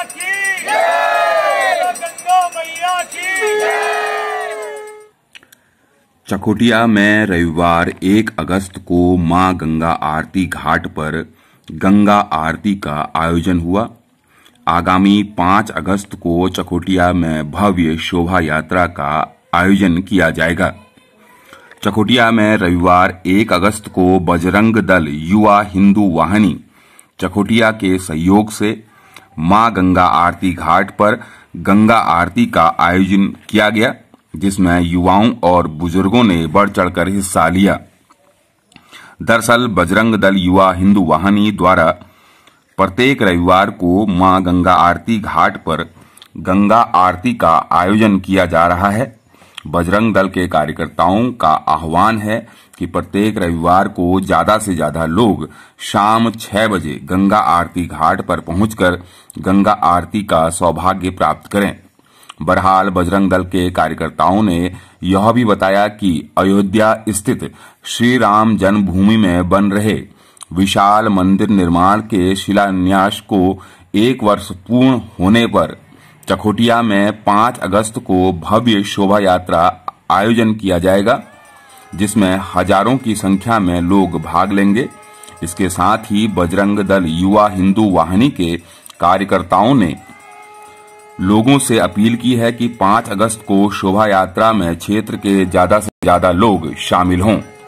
मैया की गंगा मैया की चकोटिया में रविवार 1 अगस्त को मां गंगा आरती घाट पर गंगा आरती का आयोजन हुआ आगामी 5 अगस्त को चकोटिया में भव्य शोभा यात्रा का आयोजन किया जाएगा चकोटिया में रविवार 1 अगस्त को बजरंग दल युवा हिंदू वाहिनी चकोटिया के सहयोग से मां गंगा आरती घाट पर गंगा आरती का आयोजन किया गया जिसमें युवाओं और बुजुर्गों ने बढ़ चढ़कर हिस्सा लिया दरअसल बजरंग दल युवा हिंदू वाहिनी द्वारा प्रत्येक रविवार को मां गंगा आरती घाट पर गंगा आरती का आयोजन किया जा रहा है बजरंग दल के कार्यकर्ताओं का आह्वान है कि प्रत्येक रविवार को ज्यादा से ज्यादा लोग शाम छह बजे गंगा आरती घाट पर पहुंचकर गंगा आरती का सौभाग्य प्राप्त करें बरहाल बजरंग दल के कार्यकर्ताओं ने यह भी बताया कि अयोध्या स्थित श्री राम जन्मभूमि में बन रहे विशाल मंदिर निर्माण के शिलान्यास को एक वर्ष पूर्ण होने पर चखोटिया में 5 अगस्त को भव्य शोभा यात्रा आयोजन किया जाएगा जिसमें हजारों की संख्या में लोग भाग लेंगे इसके साथ ही बजरंग दल युवा हिंदू वाहिनी के कार्यकर्ताओं ने लोगों से अपील की है कि 5 अगस्त को शोभा यात्रा में क्षेत्र के ज्यादा से ज्यादा लोग शामिल हों